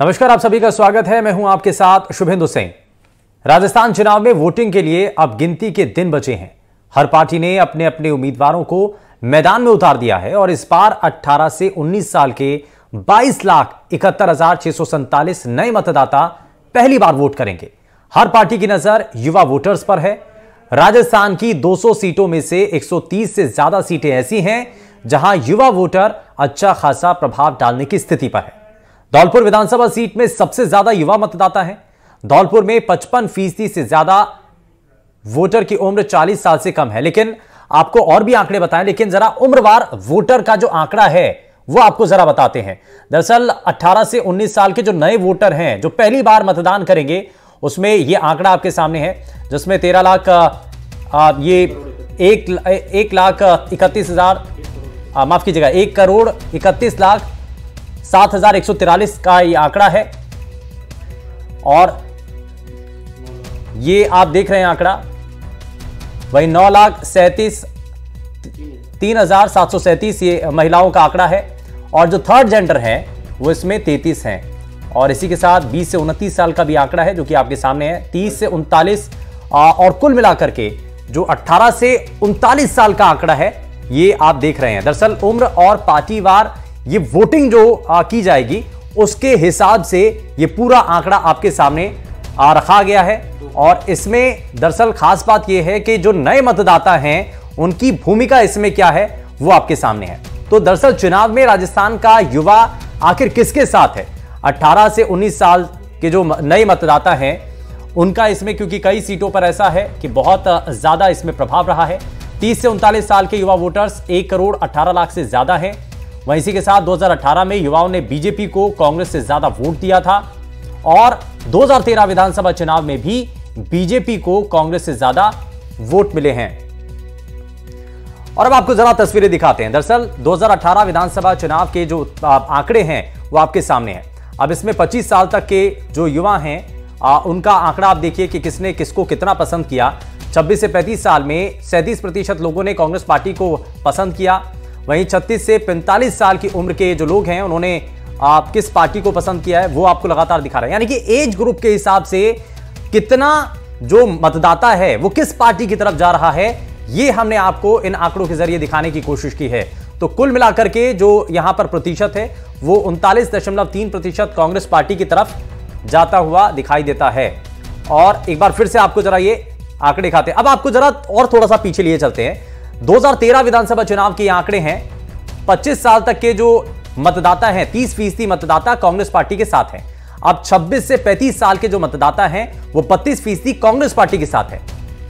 नमस्कार आप सभी का स्वागत है मैं हूं आपके साथ शुभेंदु सिंह राजस्थान चुनाव में वोटिंग के लिए अब गिनती के दिन बचे हैं हर पार्टी ने अपने अपने उम्मीदवारों को मैदान में उतार दिया है और इस बार 18 से 19 साल के बाईस लाख इकहत्तर हजार छह सौ नए मतदाता पहली बार वोट करेंगे हर पार्टी की नजर युवा वोटर्स पर है राजस्थान की 200 सीटों में से 130 से ज्यादा सीटें ऐसी हैं जहां युवा वोटर अच्छा खासा प्रभाव डालने की स्थिति पर है धौलपुर विधानसभा सीट में सबसे ज्यादा युवा मतदाता है धौलपुर में पचपन फीसदी से ज्यादा वोटर की उम्र 40 साल से कम है लेकिन आपको और भी आंकड़े बताएं लेकिन जरा उम्रवार वोटर का जो आंकड़ा है वो आपको जरा बताते हैं दरअसल 18 से 19 साल के जो नए वोटर हैं जो पहली बार मतदान करेंगे उसमें ये आंकड़ा आपके सामने है जिसमें तेरह लाख ये एक, एक लाख इकतीस हजार माफ कीजिएगा एक करोड़ इकतीस लाख सात हजार एक सौ तिरालीस का ये आंकड़ा है और ये आप देख रहे हैं आंकड़ा वही नौ लाख सैंतीस तीन हजार सात सौ सैंतीस ये महिलाओं का आंकड़ा है और जो थर्ड जेंडर है वो इसमें तैतीस हैं और इसी के साथ 20 से उनतीस साल का भी आंकड़ा है जो कि आपके सामने है 30 से उनतालीस और कुल मिलाकर के जो 18 से उनतालीस साल का आंकड़ा है ये आप देख रहे हैं दरअसल उम्र और पार्टीवार ये वोटिंग जो की जाएगी उसके हिसाब से ये पूरा आंकड़ा आपके सामने आ रखा गया है और इसमें दरअसल खास बात यह है कि जो नए मतदाता हैं उनकी भूमिका इसमें क्या है वो आपके सामने है तो दरअसल चुनाव में राजस्थान का युवा आखिर किसके साथ है 18 से 19 साल के जो नए मतदाता हैं उनका इसमें क्योंकि कई सीटों पर ऐसा है कि बहुत ज़्यादा इसमें प्रभाव रहा है 30 से उनतालीस साल के युवा वोटर्स एक करोड़ 18 लाख से ज़्यादा हैं वहीं इसी के साथ 2018 में युवाओं ने बीजेपी को कांग्रेस से ज्यादा वोट दिया था और 2013 विधानसभा चुनाव में भी बीजेपी को कांग्रेस से ज्यादा वोट मिले हैं और अब आपको जरा तस्वीरें दिखाते हैं दरअसल 2018 विधानसभा चुनाव के जो आंकड़े हैं वो आपके सामने हैं अब इसमें 25 साल तक के जो युवा हैं उनका आंकड़ा आप देखिए कि किसने किसको कितना पसंद किया 26 से 35 साल में सैंतीस प्रतिशत लोगों ने कांग्रेस पार्टी को पसंद किया वहीं 36 से 45 साल की उम्र के जो लोग हैं उन्होंने आप किस पार्टी को पसंद किया है वो आपको लगातार दिखा रहा है यानी कि एज ग्रुप के हिसाब से कितना जो मतदाता है वो किस पार्टी की तरफ जा रहा है ये हमने आपको इन आंकड़ों के जरिए दिखाने की कोशिश की है तो कुल मिलाकर के जो यहां पर प्रतिशत है वो उनतालीस दशमलव तीन प्रतिशत कांग्रेस पार्टी की तरफ जाता हुआ दिखाई देता है और एक बार फिर से आपको जरा ये आंकड़े खाते हैं अब आपको जरा और थोड़ा सा पीछे लिए चलते हैं 2013 विधानसभा चुनाव के आंकड़े हैं 25 साल तक के जो मतदाता हैं 30 फीसदी मतदाता कांग्रेस पार्टी के साथ हैं अब 26 से 35 साल के जो मतदाता हैं वो 32 फीसदी कांग्रेस पार्टी के साथ है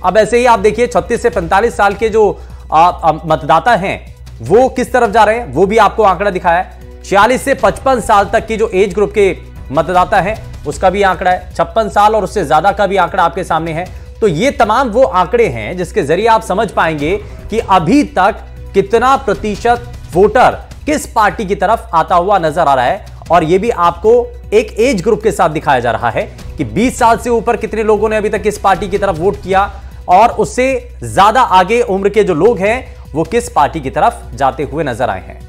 अब ऐसे ही आप देखिए 36 से 45 साल के जो आ, आ, मतदाता हैं वो किस तरफ जा रहे हैं वो भी आपको आंकड़ा दिखाया छियालीस से पचपन साल तक के जो एज ग्रुप के मतदाता हैं उसका भी आंकड़ा है छप्पन साल और उससे ज्यादा का भी आंकड़ा आपके सामने है तो ये तमाम वो आंकड़े हैं जिसके जरिए आप समझ पाएंगे कि अभी तक कितना प्रतिशत वोटर किस पार्टी की तरफ आता हुआ नजर आ रहा है और ये भी आपको एक एज ग्रुप के साथ दिखाया जा रहा है कि 20 साल से ऊपर कितने लोगों ने अभी तक किस पार्टी की तरफ वोट किया और उससे ज्यादा आगे उम्र के जो लोग हैं वो किस पार्टी की तरफ जाते हुए नजर आए हैं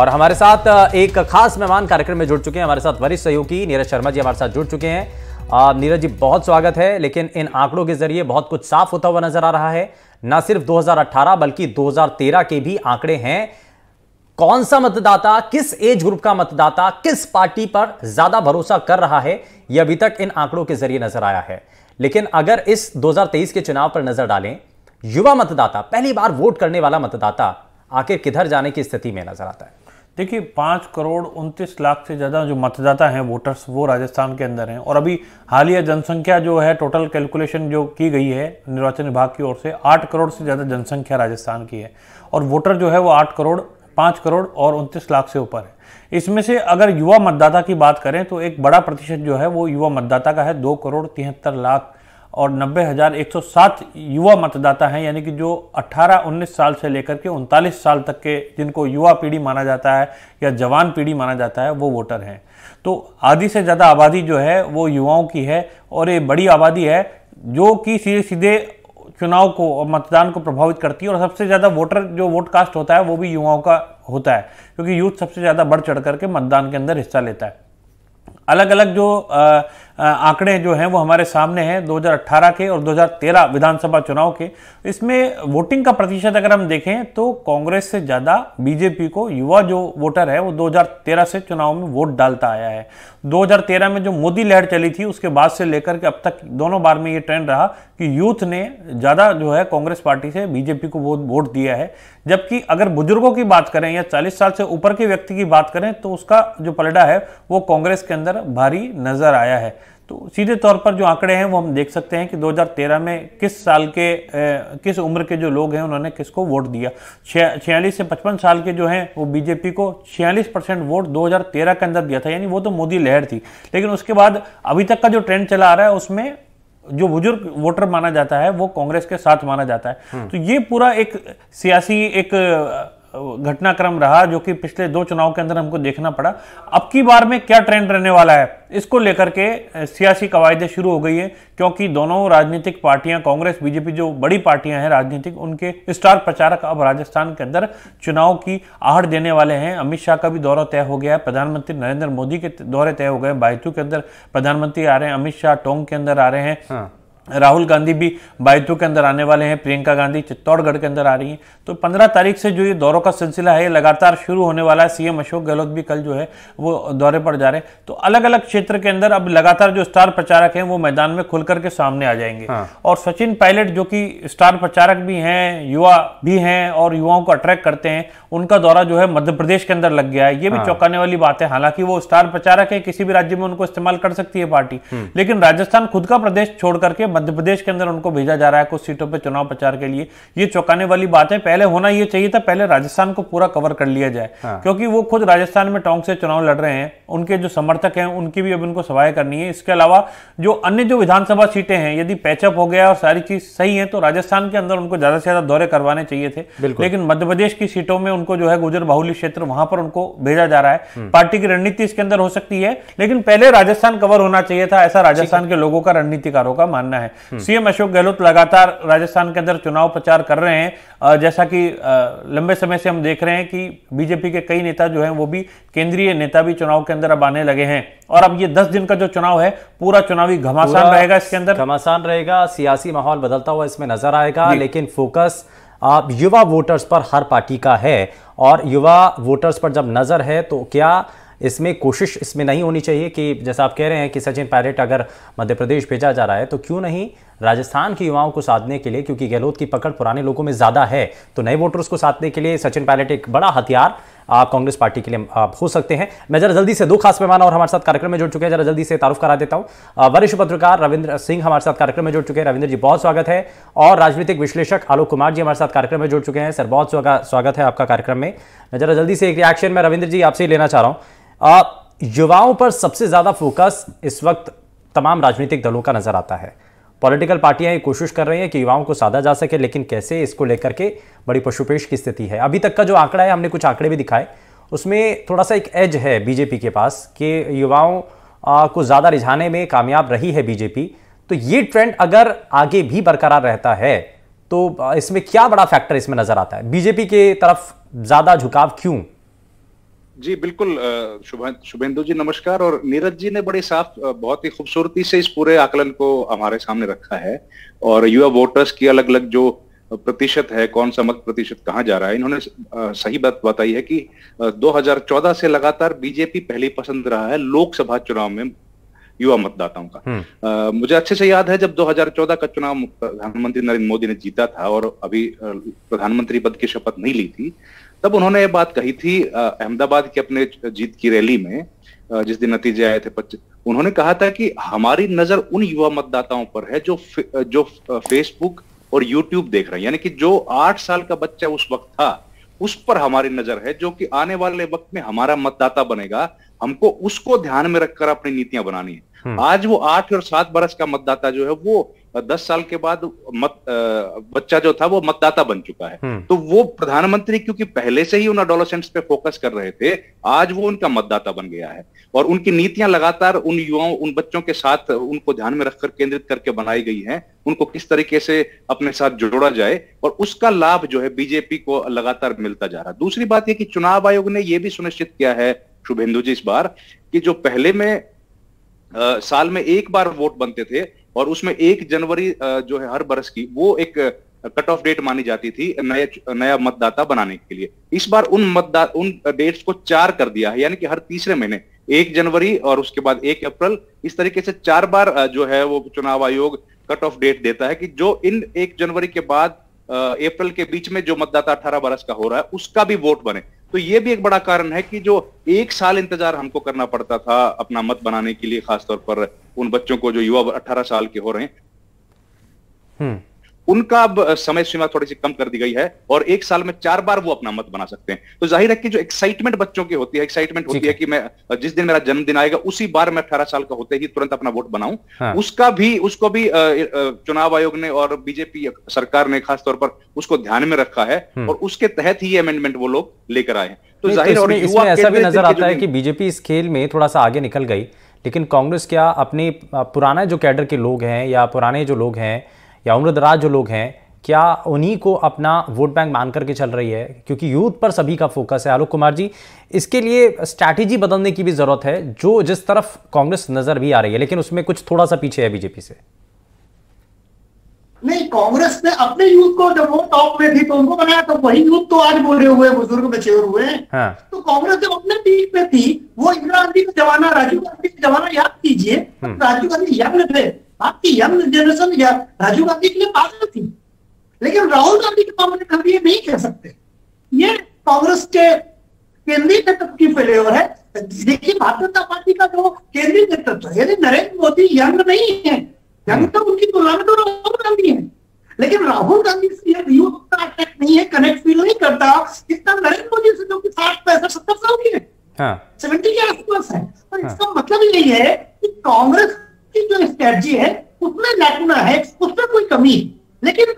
और हमारे साथ एक खास मेहमान कार्यक्रम में जुड़ चुके हैं हमारे साथ वरिष्ठ सहयोगी नीरज शर्मा जी हमारे साथ जुड़ चुके हैं नीरज जी बहुत स्वागत है लेकिन इन आंकड़ों के जरिए बहुत कुछ साफ होता हुआ नजर आ रहा है ना सिर्फ 2018 बल्कि 2013 के भी आंकड़े हैं कौन सा मतदाता किस एज ग्रुप का मतदाता किस पार्टी पर ज्यादा भरोसा कर रहा है यह अभी तक इन आंकड़ों के जरिए नजर आया है लेकिन अगर इस 2023 के चुनाव पर नजर डालें युवा मतदाता पहली बार वोट करने वाला मतदाता आखिर किधर जाने की स्थिति में नजर आता है देखिए पाँच करोड़ उनतीस लाख से ज़्यादा जो मतदाता हैं वोटर्स वो राजस्थान के अंदर हैं और अभी हालिया जनसंख्या जो है टोटल कैलकुलेशन जो की गई है निर्वाचन विभाग की ओर से आठ करोड़ से ज़्यादा जनसंख्या राजस्थान की है और वोटर जो है वो आठ करोड़ पाँच करोड़ और उनतीस लाख से ऊपर है इसमें से अगर युवा मतदाता की बात करें तो एक बड़ा प्रतिशत जो है वो युवा मतदाता का है दो करोड़ तिहत्तर लाख और नब्बे हजार एक सौ सात युवा मतदाता हैं यानी कि जो 18-19 साल से लेकर के उनतालीस साल तक के जिनको युवा पीढ़ी माना जाता है या जवान पीढ़ी माना जाता है वो वोटर हैं तो आधी से ज़्यादा आबादी जो है वो युवाओं की है और ये बड़ी आबादी है जो कि सीधे सीधे चुनाव को और मतदान को प्रभावित करती है और सबसे ज़्यादा वोटर जो वोट कास्ट होता है वो भी युवाओं का होता है क्योंकि यूथ सबसे ज़्यादा बढ़ चढ़ करके मतदान के अंदर हिस्सा लेता है अलग अलग जो आ, आंकड़े जो हैं वो हमारे सामने हैं 2018 के और 2013 विधानसभा चुनाव के इसमें वोटिंग का प्रतिशत अगर हम देखें तो कांग्रेस से ज़्यादा बीजेपी को युवा जो वोटर है वो 2013 से चुनाव में वोट डालता आया है 2013 में जो मोदी लहर चली थी उसके बाद से लेकर के अब तक दोनों बार में ये ट्रेंड रहा कि यूथ ने ज़्यादा जो है कांग्रेस पार्टी से बीजेपी को वो वोट दिया है जबकि अगर बुजुर्गों की बात करें या 40 साल से ऊपर के व्यक्ति की बात करें तो उसका जो पलड़ा है वो कांग्रेस के अंदर भारी नजर आया है तो सीधे तौर पर जो आंकड़े हैं वो हम देख सकते हैं कि 2013 में किस साल के ए, किस उम्र के जो लोग हैं उन्होंने किसको वोट दिया छियालीस से पचपन साल के जो हैं वो बीजेपी को छियालीस परसेंट वोट 2013 के अंदर दिया था यानी वो तो मोदी लहर थी लेकिन उसके बाद अभी तक का जो ट्रेंड चला आ रहा है उसमें जो बुजुर्ग वोटर माना जाता है वो कांग्रेस के साथ माना जाता है हम्म। तो ये पूरा एक सियासी एक घटनाक्रम रहा जो कि पिछले दो चुनाव के अंदर हमको देखना पड़ा अब की बार में क्या ट्रेंड रहने वाला है इसको लेकर के सियासी कवायदे शुरू हो गई है क्योंकि दोनों राजनीतिक पार्टियां कांग्रेस बीजेपी जो बड़ी पार्टियां हैं राजनीतिक उनके स्टार प्रचारक अब राजस्थान के अंदर चुनाव की आहट देने वाले हैं अमित शाह का भी दौरा तय हो गया है प्रधानमंत्री नरेंद्र मोदी के दौरे तय हो गए बायतू के अंदर प्रधानमंत्री आ रहे हैं अमित शाह टोंग के अंदर आ रहे हैं हाँ। राहुल गांधी भी बायतू के अंदर आने वाले हैं प्रियंका गांधी चित्तौड़गढ़ के अंदर आ रही हैं तो 15 तारीख से जो ये दौरों का सिलसिला है लगातार शुरू होने वाला है सीएम अशोक गहलोत भी कल जो है वो दौरे पर जा रहे हैं तो अलग अलग क्षेत्र के अंदर अब लगातार जो स्टार प्रचारक हैं वो मैदान में खुल करके सामने आ जाएंगे हाँ। और सचिन पायलट जो कि स्टार प्रचारक भी हैं युवा भी हैं और युवाओं को अट्रैक्ट करते हैं उनका दौरा जो है मध्य प्रदेश के अंदर लग गया है ये भी हाँ। चौंकाने वाली बात है हालांकि वो स्टार प्रचारक है किसी भी राज्य में उनको इस्तेमाल कर सकती है पार्टी हम्म। लेकिन राजस्थान खुद का प्रदेश छोड़ करके मध्य प्रदेश के अंदर उनको भेजा जा रहा है कुछ सीटों पर चुनाव प्रचार के लिए ये चौंकाने वाली बात है पहले होना ये चाहिए था पहले राजस्थान को पूरा कवर कर लिया जाए हाँ। क्योंकि वो खुद राजस्थान में टोंक से चुनाव लड़ रहे हैं उनके जो समर्थक हैं उनकी भी अब उनको सवाए करनी है इसके अलावा जो अन्य जो विधानसभा सीटें हैं यदि पैचअप हो गया और सारी चीज सही है तो राजस्थान के अंदर उनको ज्यादा से ज्यादा दौरे करवाने चाहिए थे लेकिन मध्य प्रदेश की सीटों में उनको जो है गुजर बाहुली क्षेत्र वहां पर उनको भेजा जा रहा है हम्म। पार्टी की रणनीति इसके अंदर हो सकती है लेकिन पहले राजस्थान कवर होना चाहिए था ऐसा राजस्थान के लोगों का रणनीतिकारों का मानना है है सीएम अशोक गहलोत लगातार राजस्थान के अंदर चुनाव प्रचार कर रहे हैं जैसा कि लंबे समय से हम देख रहे हैं कि बीजेपी के कई नेता जो हैं वो भी केंद्रीय नेता भी चुनाव के अंदर अब आने लगे हैं और अब ये दस दिन का जो चुनाव है पूरा चुनावी घमासान रहेगा इसके अंदर घमासान रहेगा सियासी माहौल बदलता हुआ इसमें नजर आएगा लेकिन फोकस आप युवा वोटर्स पर हर पार्टी का है और युवा वोटर्स पर जब नजर है तो क्या इसमें कोशिश इसमें नहीं होनी चाहिए कि जैसा आप कह रहे हैं कि सचिन पायलट अगर मध्य प्रदेश भेजा जा रहा है तो क्यों नहीं राजस्थान के युवाओं को साधने के लिए क्योंकि गहलोत की पकड़ पुराने लोगों में ज़्यादा है तो नए वोटर्स को साधने के लिए सचिन पायलट एक बड़ा हथियार आप कांग्रेस पार्टी के लिए आप हो सकते हैं मैं जरा जल्दी से दो खास मेहमान और हमारे साथ कार्यक्रम में जुड़ चुके हैं जरा जल्दी से तारुफ करा देता हूं वरिष्ठ पत्रकार रविंद्र सिंह हमारे साथ कार्यक्रम में जुड़ चुके हैं रविंद्र जी बहुत स्वागत है और राजनीतिक विश्लेषक आलोक कुमार जी हमारे साथ कार्यक्रम में जुड़ चुके हैं सर बहुत स्वागत है आपका कार्यक्रम में मैं जरा जल्दी से एक रिएक्शन में रविंद्र जी आपसे लेना चाह रहा हूँ युवाओं पर सबसे ज़्यादा फोकस इस वक्त तमाम राजनीतिक दलों का नज़र आता है पॉलिटिकल पार्टियां ये कोशिश कर रही हैं कि युवाओं को साधा जा सके लेकिन कैसे इसको लेकर के बड़ी पशुपेश की स्थिति है अभी तक का जो आंकड़ा है हमने कुछ आंकड़े भी दिखाए उसमें थोड़ा सा एक एज है बीजेपी के पास कि युवाओं को ज़्यादा रिझाने में कामयाब रही है बीजेपी तो ये ट्रेंड अगर आगे भी बरकरार रहता है तो इसमें क्या बड़ा फैक्टर इसमें नज़र आता है बीजेपी के तरफ ज़्यादा झुकाव क्यों जी बिल्कुल शुभेंदु जी नमस्कार और नीरज जी ने बड़ी साफ बहुत ही खूबसूरती से इस पूरे आकलन को हमारे सामने रखा है और युवा वोटर्स की अलग अलग जो प्रतिशत है कौन सा मत प्रतिशत कहाँ जा रहा है इन्होंने सही बात बताई है कि 2014 से लगातार बीजेपी पहली पसंद रहा है लोकसभा चुनाव में युवा मतदाताओं का आ, हम्म। मुझे अच्छे से याद है जब 2014 का चुनाव प्रधानमंत्री नरेंद्र मोदी ने जीता था और अभी प्रधानमंत्री पद की शपथ नहीं ली थी तब उन्होंने ये बात कही थी अहमदाबाद की अपने जीत की रैली में जिस दिन नतीजे आए थे पच्चीस उन्होंने कहा था कि हमारी नजर उन युवा मतदाताओं पर है जो फे, जो फेसबुक और यूट्यूब देख रहे हैं यानी कि जो आठ साल का बच्चा उस वक्त था उस पर हमारी नजर है जो कि आने वाले वक्त में हमारा मतदाता बनेगा हमको उसको ध्यान में रखकर अपनी नीतियां बनानी है हम्म। आज वो आठ और सात बरस का मतदाता जो है वो दस साल के बाद मत बच्चा जो था वो मतदाता बन चुका है हम्म। तो वो प्रधानमंत्री क्योंकि पहले से ही उन अडोलसेंट्स पे फोकस कर रहे थे आज वो उनका मतदाता बन गया है और उनकी नीतियां लगातार उन युवाओं उन बच्चों के साथ उनको ध्यान में रखकर केंद्रित करके बनाई गई हैं उनको किस तरीके से अपने साथ जोड़ा जाए और उसका लाभ जो है बीजेपी को लगातार मिलता जा रहा है दूसरी बात यह कि चुनाव आयोग ने यह भी सुनिश्चित किया है शुभेंदु जी इस बार कि जो पहले में आ, साल में एक बार वोट बनते थे और उसमें एक जनवरी जो है हर बरस की वो एक कट ऑफ डेट मानी जाती थी नया नया मतदाता बनाने के लिए इस बार उन मतदा उन डेट्स को चार कर दिया है यानी कि हर तीसरे महीने एक जनवरी और उसके बाद एक अप्रैल इस तरीके से चार बार जो है वो चुनाव आयोग कट ऑफ डेट देता है कि जो इन एक जनवरी के बाद अप्रैल के बीच में जो मतदाता अठारह बरस का हो रहा है उसका भी वोट बने तो ये भी एक बड़ा कारण है कि जो एक साल इंतजार हमको करना पड़ता था अपना मत बनाने के लिए खासतौर पर उन बच्चों को जो युवा अठारह साल के हो रहे हैं हम्म। उनका अब समय सीमा थोड़ी सी कम कर दी गई है और एक साल में चार बार वो अपना मत बना सकते हैं तो जाहिर है कि जो एक्साइटमेंट बच्चों की होती है एक्साइटमेंट होती है कि मैं जिस दिन मेरा जन्मदिन आएगा उसी बार मैं अठारह साल का होते ही तुरंत अपना वोट बनाऊं हाँ। उसका भी उसको भी चुनाव आयोग ने और बीजेपी सरकार ने खासतौर पर उसको ध्यान में रखा है हम्म। और उसके तहत ही अमेंडमेंट वो लोग लेकर आए हैं तो, तो जाहिर है ऐसा भी नजर आता है कि बीजेपी इस खेल में थोड़ा सा आगे निकल गई लेकिन कांग्रेस क्या अपने पुराना जो कैडर के लोग हैं या पुराने जो लोग हैं या उम्र दराज जो लोग हैं क्या उन्हीं को अपना वोट बैंक मान करके चल रही है क्योंकि यूथ पर सभी का फोकस है आलोक कुमार जी इसके लिए स्ट्रैटेजी बदलने की भी ज़रूरत है जो जिस तरफ कांग्रेस नज़र भी आ रही है लेकिन उसमें कुछ थोड़ा सा पीछे है बीजेपी से नहीं कांग्रेस ने अपने यूथ को जब वो टॉप में थी तो उनको बनाया तो वही यूथ तो आज बोले हुए बुजुर्ग मेच्योर हुए हाँ। तो कांग्रेस जब अपने पीक में थी वो इंदिरा गांधी का जमाना राजीव गांधी का जमाना याद कीजिए हम्म। राजीव गांधी यंग थे आपकी यंग जनरेशन या राजीव गांधी के लिए पागल थी लेकिन राहुल गांधी के मामले में ये नहीं कह सकते ये कांग्रेस के केंद्रीय नेतृत्व की फेलियर है देखिए भारतीय जनता पार्टी का जो केंद्रीय नेतृत्व है यदि नरेंद्र मोदी यंग नहीं है यंग तो उनकी तुलना में तो राहुल गांधी है लेकिन राहुल गांधी से यूथ का अटैक नहीं है कनेक्ट फील नहीं करता इतना नरेंद्र मोदी से जो कि साठ पैंसठ सत्तर साल की है सेवेंटी हाँ। के आसपास है और हाँ। इसका मतलब यही है कि कांग्रेस की जो स्ट्रेटजी है उसमें लैकुना है उसमें कोई कमी लेकिन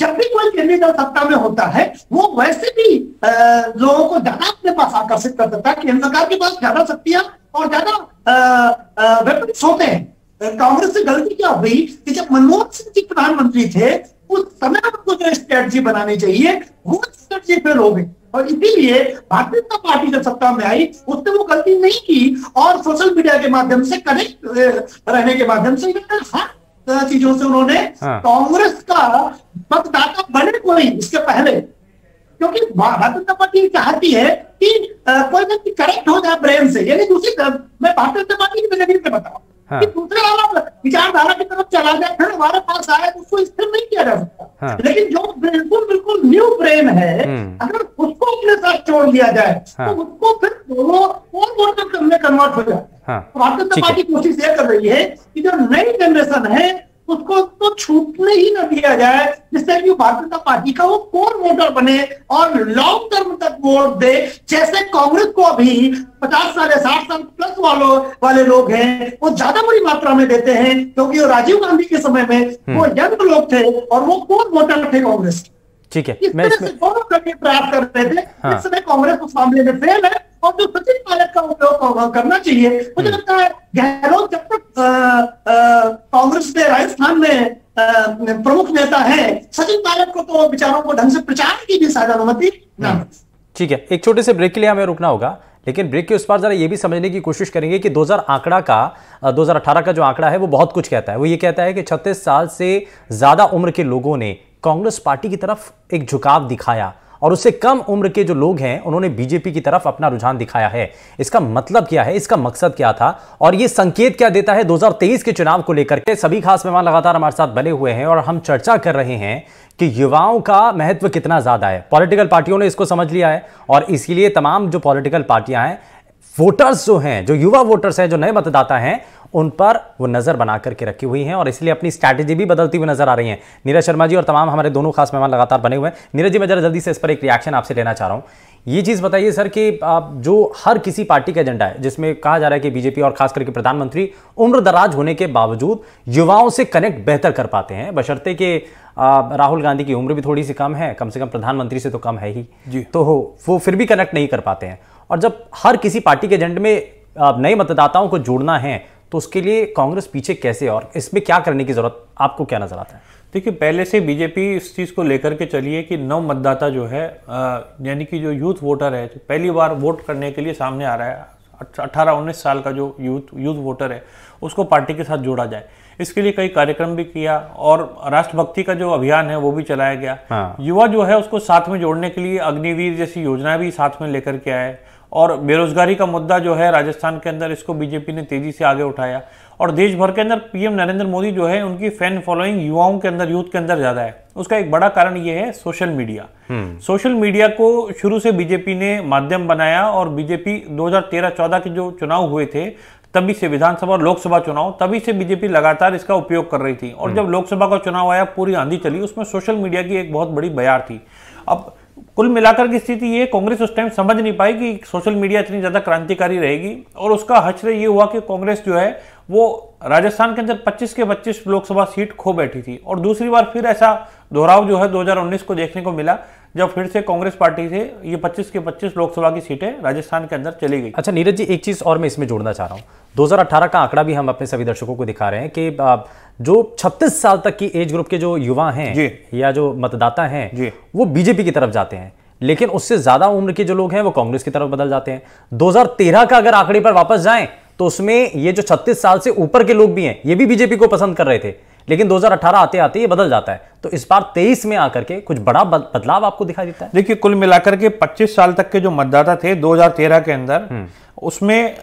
जब भी कोई कैंडिडेट सत्ता में होता है वो वैसे भी लोगों को ज्यादा अपने पास आकर्षित कर देता है केंद्र सरकार के पास ज्यादा शक्तियां और ज्यादा वेपन्स होते हैं कांग्रेस से गलती क्या हुई कि जब मनमोहन सिंह जी प्रधानमंत्री थे उस समय उनको जो स्ट्रेटजी बनानी चाहिए वो स्ट्रेटजी फेल हो गई और इसीलिए भारतीय जनता पार्टी जब सत्ता में आई उसने वो गलती नहीं की और सोशल मीडिया के माध्यम से कनेक्ट रहने के माध्यम से हर चीजों से उन्होंने हाँ। कांग्रेस का मतदाता बने कोई इसके पहले क्योंकि भारतीय जनता पार्टी चाहती है कि कोई व्यक्ति करेक्ट हो जाए ब्रेन से यानी दूसरी तरफ मैं भारतीय जनता पार्टी की नजरिए बताऊं हाँ। कि दूसरे वाला विचारधारा की तरफ चला जाए फिर हमारे पास आए तो उसको स्थिर नहीं किया जा सकता हाँ। लेकिन जो बिल्कुल बिल्कुल न्यू ब्रेन है हम्म। अगर उसको अपने साथ छोड़ दिया जाए हाँ। तो उसको फिर दोनों और वोटर कन्वर्ट हो जाए हाँ। तो भारतीय जनता पार्टी कोशिश यह कर रही है कि जो नई जनरेशन है उसको तो छूटने ही न दिया जाए जिससे कि भारतीय जनता पार्टी का वो कोर वोटर बने और लॉन्ग टर्म तक वोट दे जैसे कांग्रेस को अभी पचास साल या साठ साल वालों वाले लोग हैं वो ज्यादा बड़ी मात्रा में देते हैं क्योंकि वो राजीव गांधी के समय में हम्म। वो यंग लोग थे और वो कोर वोटर थे कांग्रेस ठीक है मैं इसमें प्रयास कर रहे थे हाँ। इस समय कांग्रेस उस मामले में फेल है और जो सचिन पायलट का उपयोग करना चाहिए मुझे हम्म। लगता है गहलोत जब तक कांग्रेस के राजस्थान में प्रमुख नेता है सचिन पायलट को तो बेचारों को ढंग से प्रचार की भी शायद अनुमति ना हम्म। ठीक है एक छोटे से ब्रेक के लिए हमें रुकना होगा लेकिन ब्रेक के उस पर ज़रा ये भी समझने की कोशिश करेंगे कि 2000 आंकड़ा का 2018 का जो आंकड़ा है वो बहुत कुछ कहता है वो ये कहता है कि 36 साल से ज़्यादा उम्र के लोगों ने कांग्रेस पार्टी की तरफ एक झुकाव दिखाया और उससे कम उम्र के जो लोग हैं उन्होंने बीजेपी की तरफ अपना रुझान दिखाया है इसका मतलब क्या है इसका मकसद क्या था और ये संकेत क्या देता है 2023 के चुनाव को लेकर के सभी खास मेहमान लगातार हमारे साथ बने हुए हैं और हम चर्चा कर रहे हैं कि युवाओं का महत्व कितना ज़्यादा है पॉलिटिकल पार्टियों ने इसको समझ लिया है और इसीलिए तमाम जो पॉलिटिकल पार्टियां हैं वोटर्स जो हैं जो युवा वोटर्स हैं जो नए मतदाता हैं उन पर वो नज़र बना करके रखी हुई हैं और इसलिए अपनी स्ट्रैटेजी भी बदलती हुई नजर आ रही हैं नीरज शर्मा जी और तमाम हमारे दोनों खास मेहमान लगातार बने हुए हैं नीरज जी मैं जरा जल्दी से इस पर एक रिएक्शन आपसे लेना चाह रहा हूँ ये चीज़ बताइए सर कि आप जो हर किसी पार्टी का एजेंडा है जिसमें कहा जा रहा है कि बीजेपी और खास करके प्रधानमंत्री उम्र दराज होने के बावजूद युवाओं से कनेक्ट बेहतर कर पाते हैं बशर्ते कि राहुल गांधी की उम्र भी थोड़ी सी कम है कम से कम प्रधानमंत्री से तो कम है ही जी तो वो फिर भी कनेक्ट नहीं कर पाते हैं और जब हर किसी पार्टी के एजेंडे में नए मतदाताओं को जोड़ना है तो उसके लिए कांग्रेस पीछे कैसे और इसमें क्या करने की ज़रूरत आपको क्या नज़र आता है देखिए पहले से बीजेपी इस चीज़ को लेकर के चलिए कि नव मतदाता जो है यानी कि जो यूथ वोटर है पहली बार वोट करने के लिए सामने आ रहा है अट्ठारह उन्नीस साल का जो यूथ यूथ वोटर है उसको पार्टी के साथ जोड़ा जाए इसके लिए कई कार्यक्रम भी किया और राष्ट्रभक्ति का जो अभियान है वो भी चलाया गया हाँ। युवा जो है उसको साथ में जोड़ने के लिए अग्निवीर जैसी योजना भी साथ में लेकर के आए और बेरोजगारी का मुद्दा जो है राजस्थान के अंदर इसको बीजेपी ने तेजी से आगे उठाया और देश भर के अंदर पीएम नरेंद्र मोदी जो है उनकी फैन फॉलोइंग युवाओं के अंदर यूथ के अंदर ज्यादा है उसका एक बड़ा कारण ये है सोशल मीडिया सोशल मीडिया को शुरू से बीजेपी ने माध्यम बनाया और बीजेपी 2013-14 के जो चुनाव हुए थे तभी से विधानसभा और लोकसभा चुनाव तभी से बीजेपी लगातार इसका उपयोग कर रही थी और हम्म। जब लोकसभा का चुनाव आया पूरी आंधी चली उसमें सोशल मीडिया की एक बहुत बड़ी बयार थी अब कुल मिलाकर की स्थिति ये कांग्रेस उस टाइम समझ नहीं पाई कि सोशल मीडिया इतनी ज़्यादा क्रांतिकारी रहेगी और उसका हचर ये हुआ कि कांग्रेस जो है वो राजस्थान के अंदर 25 के 25 लोकसभा सीट खो बैठी थी और दूसरी बार फिर ऐसा दोहराव जो है 2019 को देखने को मिला जब फिर से कांग्रेस पार्टी से ये 25 के 25 लोकसभा की सीटें राजस्थान के अंदर चली गई अच्छा नीरज जी एक चीज़ और मैं इसमें जोड़ना चाह रहा हूँ 2018 का आंकड़ा भी हम अपने सभी दर्शकों को दिखा रहे हैं कि जो 36 साल तक की एज ग्रुप के जो युवा हैं या जो मतदाता हैं वो बीजेपी की तरफ जाते हैं लेकिन उससे ज्यादा उम्र के जो लोग हैं वो कांग्रेस की तरफ बदल जाते हैं दो का अगर आंकड़े पर वापस जाए तो उसमें ये जो छत्तीस साल से ऊपर के लोग भी हैं ये भी बीजेपी को पसंद कर रहे थे लेकिन 2018 आते आते ये बदल जाता है तो इस बार 23 में आकर के कुछ बड़ा बदलाव आपको दिखाई देता है देखिए कुल मिलाकर के 25 साल तक के जो मतदाता थे 2013 के अंदर हम्म। उसमें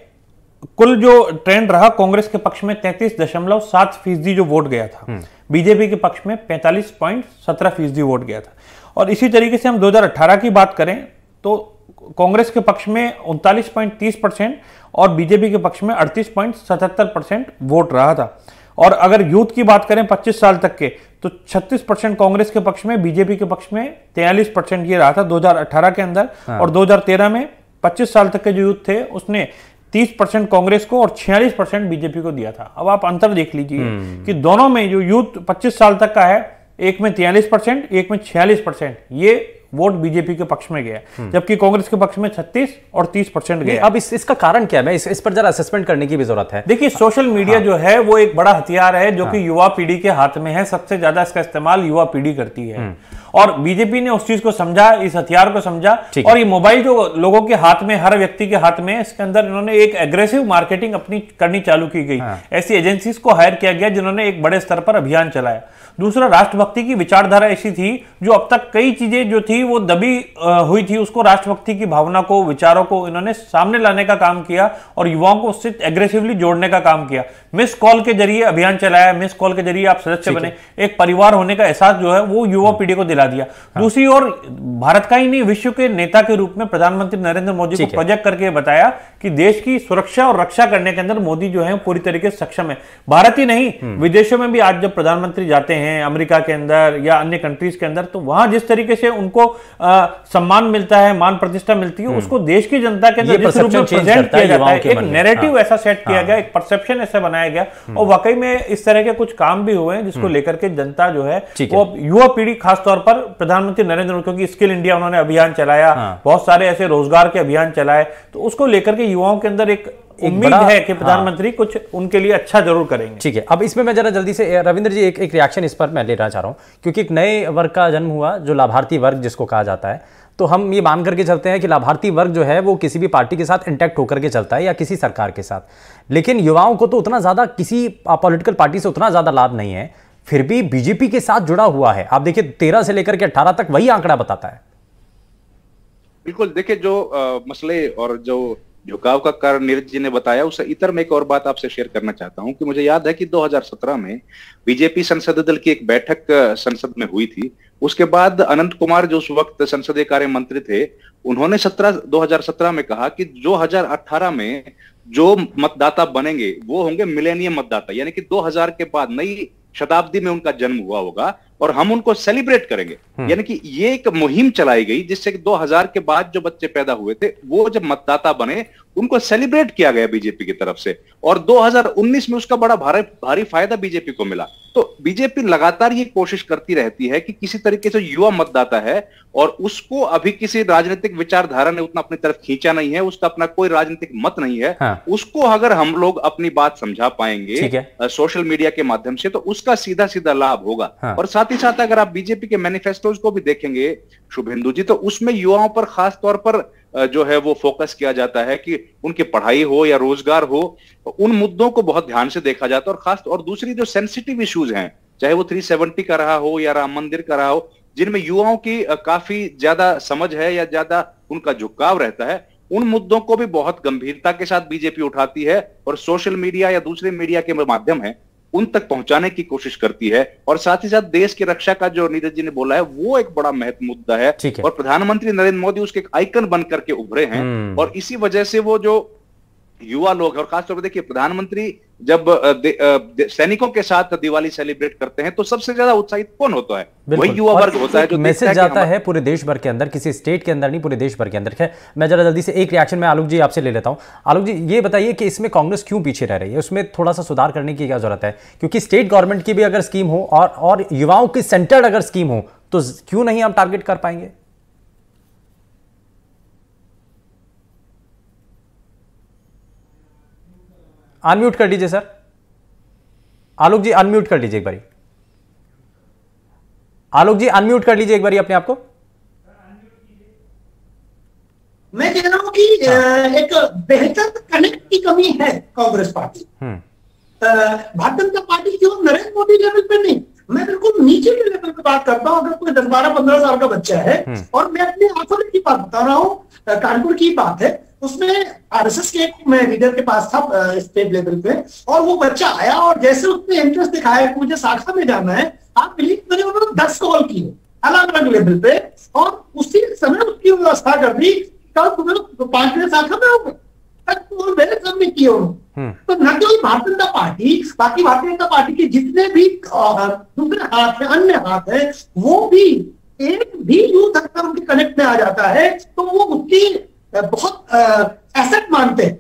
कुल जो ट्रेंड रहा कांग्रेस के पक्ष में तैतीस दशमलव सात फीसदी जो वोट गया था हम्म। बीजेपी के पक्ष में पैंतालीस पॉइंट सत्रह फीसदी वोट गया था और इसी तरीके से हम 2018 की बात करें तो कांग्रेस के पक्ष में उनतालीस पॉइंट तीस परसेंट और बीजेपी के पक्ष में अड़तीस पॉइंट सतहत्तर परसेंट वोट रहा था और अगर यूथ की बात करें 25 साल तक के तो 36 परसेंट कांग्रेस के पक्ष में बीजेपी के पक्ष में 43 परसेंट ये रहा था 2018 के अंदर हाँ। और 2013 में 25 साल तक के जो यूथ थे उसने 30 परसेंट कांग्रेस को और 46 परसेंट बीजेपी को दिया था अब आप अंतर देख लीजिए हम्म। कि दोनों में जो यूथ 25 साल तक का है एक में 43 परसेंट एक में 46 परसेंट ये वोट बीजेपी के पक्ष में गया हम्म। जबकि कांग्रेस के पक्ष में छत्तीस और तीस परसेंट गया अब इस, इसका कारण क्या है इस, इस पर जरा असेसमेंट करने की भी जरूरत है देखिए सोशल मीडिया हाँ। जो है वो एक बड़ा हथियार है जो हाँ। कि युवा पीढ़ी के हाथ में है सबसे ज्यादा इसका इस्तेमाल युवा पीढ़ी करती है हम्म। और बीजेपी ने उस चीज को समझा इस हथियार को समझा और ये मोबाइल जो लोगों के हाथ में हर व्यक्ति के हाथ में इसके अंदर इन्होंने एक एग्रेसिव मार्केटिंग अपनी करनी चालू की गई हाँ। ऐसी एजेंसी को हायर किया गया जिन्होंने एक बड़े स्तर पर अभियान चलाया दूसरा राष्ट्रभक्ति की विचारधारा ऐसी थी जो अब तक कई चीजें जो थी वो दबी हुई थी उसको राष्ट्रभक्ति की भावना को विचारों को इन्होंने सामने लाने का काम किया और युवाओं को उससे एग्रेसिवली जोड़ने का काम किया मिस कॉल के जरिए अभियान चलाया मिस कॉल के जरिए आप सदस्य बने एक परिवार होने का एहसास जो है वो युवा हाँ। पीढ़ी को दिलाया दिला दिया हाँ। दूसरी ओर भारत का ही नहीं विश्व के नेता के रूप में प्रधानमंत्री नरेंद्र मोदी को प्रोजेक्ट करके बताया कि देश की सुरक्षा और रक्षा करने के अंदर मोदी जो है पूरी तरीके से सक्षम है भारत ही नहीं हम्म। विदेशों में भी आज जब प्रधानमंत्री जाते हैं अमेरिका के अंदर या अन्य कंट्रीज के अंदर तो वहां जिस तरीके से उनको सम्मान मिलता है मान प्रतिष्ठा मिलती है हम्म। उसको देश की जनता के अंदर एक नेरेटिव हाँ। ऐसा सेट किया हाँ। गया एक परसेप्शन ऐसा बनाया गया हम्म। और वाकई में इस तरह के कुछ काम भी हुए हैं जिसको लेकर के जनता जो है वो युवा पीढ़ी खासतौर पर पर प्रधानमंत्री नरेंद्र मोदी क्योंकि स्किल इंडिया उन्होंने अभियान चलाया हाँ। बहुत सारे ऐसे रोजगार के अभियान चलाए तो उसको लेकर के युवाओं के अंदर एक उम्मीद है कि हाँ। प्रधानमंत्री हाँ। कुछ उनके लिए अच्छा जरूर करेंगे ठीक है अब इसमें मैं जरा जल्दी से रविंद्र जी एक एक रिएक्शन इस पर मैं लेना चाह रहा हूँ क्योंकि एक नए वर्ग का जन्म हुआ जो लाभार्थी वर्ग जिसको कहा जाता है तो हम ये मान करके चलते हैं कि लाभार्थी वर्ग जो है वो किसी भी पार्टी के साथ इंटैक्ट होकर के चलता है या किसी सरकार के साथ लेकिन युवाओं को तो उतना ज़्यादा किसी पॉलिटिकल पार्टी से उतना ज़्यादा लाभ नहीं है फिर भी बीजेपी के साथ जुड़ा हुआ है आप देखिए तेरह से लेकर के अठारह तक वही आंकड़ा बताता है बिल्कुल देखिए जो आ, मसले और जो झुकाव का कारण नीरज जी ने बताया उस इतर में एक और बात आपसे शेयर करना चाहता हूं कि मुझे याद है कि 2017 में बीजेपी संसदीय दल की एक बैठक संसद में हुई थी उसके बाद अनंत कुमार जो उस वक्त संसदीय कार्य मंत्री थे उन्होंने सत्रह दो में कहा कि दो में जो मतदाता बनेंगे वो होंगे मिलेनियम मतदाता यानी कि 2000 के बाद नई शताब्दी में उनका जन्म हुआ होगा और हम उनको सेलिब्रेट करेंगे हम्म। यानी कि ये एक मुहिम चलाई गई जिससे कि 2000 के बाद जो बच्चे पैदा हुए थे वो जब मतदाता बने उनको सेलिब्रेट किया गया बीजेपी की तरफ से और 2019 में उसका बड़ा भारी भारी फायदा बीजेपी को मिला तो बीजेपी लगातार ये कोशिश करती रहती है कि किसी तरीके से युवा मतदाता है और उसको अभी किसी राजनीतिक विचारधारा ने उतना अपनी तरफ खींचा नहीं है उसका अपना कोई राजनीतिक मत नहीं है हाँ। उसको अगर हम लोग अपनी बात समझा पाएंगे सोशल मीडिया के माध्यम से तो उसका सीधा सीधा लाभ होगा हाँ। और साथ ही साथ अगर आप बीजेपी के मैनिफेस्टोज को भी देखेंगे शुभेंदु जी तो उसमें युवाओं पर खास तौर पर जो है वो फोकस किया जाता है कि उनकी पढ़ाई हो या रोजगार हो उन मुद्दों को बहुत ध्यान से देखा जाता है और खास और दूसरी जो सेंसिटिव इश्यूज हैं चाहे वो 370 का रहा हो या राम मंदिर का रहा हो जिनमें युवाओं की काफी ज्यादा समझ है या ज्यादा उनका झुकाव रहता है उन मुद्दों को भी बहुत गंभीरता के साथ बीजेपी उठाती है और सोशल मीडिया या दूसरे मीडिया के माध्यम है उन तक पहुंचाने की कोशिश करती है और साथ ही साथ देश की रक्षा का जो नीरज जी ने बोला है वो एक बड़ा महत्व मुद्दा है और प्रधानमंत्री नरेंद्र मोदी उसके आइकन बन करके उभरे हैं हम्म। और इसी वजह से वो जो युवा लोग और खासतौर पर देखिए प्रधानमंत्री जब सैनिकों के साथ दिवाली सेलिब्रेट करते हैं तो सबसे ज्यादा उत्साहित कौन होता है वही युवा वर्ग होता है जो मैसेज जाता है पूरे देश भर के अंदर किसी स्टेट के अंदर नहीं पूरे देश भर के अंदर मैं जरा जल्दी से एक रिएक्शन में आलोक जी आपसे ले लेता हूँ आलोक जी ये बताइए कि इसमें कांग्रेस क्यों पीछे रह रही है उसमें थोड़ा सा सुधार करने की क्या जरूरत है क्योंकि स्टेट गवर्नमेंट की भी अगर स्कीम हो और युवाओं की सेंटर्ड अगर स्कीम हो तो क्यों नहीं हम टारगेट कर पाएंगे अनम्यूट कर लीजिए सर आलोक जी अनम्यूट कर लीजिए एक बारी आलोक जी अनम्यूट कर लीजिए एक बारी अपने आपको मैं कह रहा हूं कि हाँ। एक बेहतर कनेक्ट की कमी है कांग्रेस पार्टी हम्म। भारतीय जनता पार्टी की नरेंद्र मोदी लेवल पे नहीं मैं बिल्कुल नीचे के लेवल पे बात करता हूं अगर कोई दस बारह पंद्रह साल का बच्चा है हम्म। और मैं अपने आंखों की बात बता रहा हूं कानपुर की बात है उसमें आरएसएस के मैं लीडर के पास था स्टेट लेवल पे और वो बच्चा आया और जैसे उसने इंटरेस्ट दिखाया कि मुझे शाखा में जाना है आप बिलीव करें उन्होंने दस कॉल किए अलग अलग लेवल पे और उसी समय उसकी व्यवस्था कर दी कल तुम्हें पांचवें शाखा में होगा तो मेरे सामने किए हम्म। तो न केवल भारतीय जनता पार्टी बाकी भारतीय जनता पार्टी के जितने भी दूसरे हाथ है अन्य हाथ है वो भी एक भी यूथ अगर उनके कनेक्ट में आ जाता है तो वो उसकी बहुत एसेट मानते हैं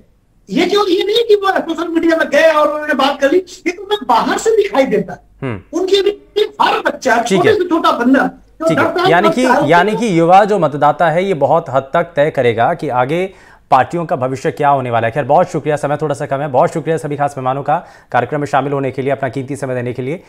ये जो ये नहीं कि वो सोशल मीडिया में गए और उन्होंने बात कर ली ये तो मैं बाहर से दिखाई देता है हम्म। उनके भी हर बच्चा छोटे से छोटा बंदा ठीक है यानी कि यानी कि युवा जो मतदाता है ये बहुत हद तक तय करेगा कि आगे पार्टियों का भविष्य क्या होने वाला है खैर बहुत शुक्रिया समय थोड़ा सा कम है बहुत शुक्रिया सभी खास मेहमानों का कार्यक्रम में शामिल होने के लिए अपना कीमती समय देने के लिए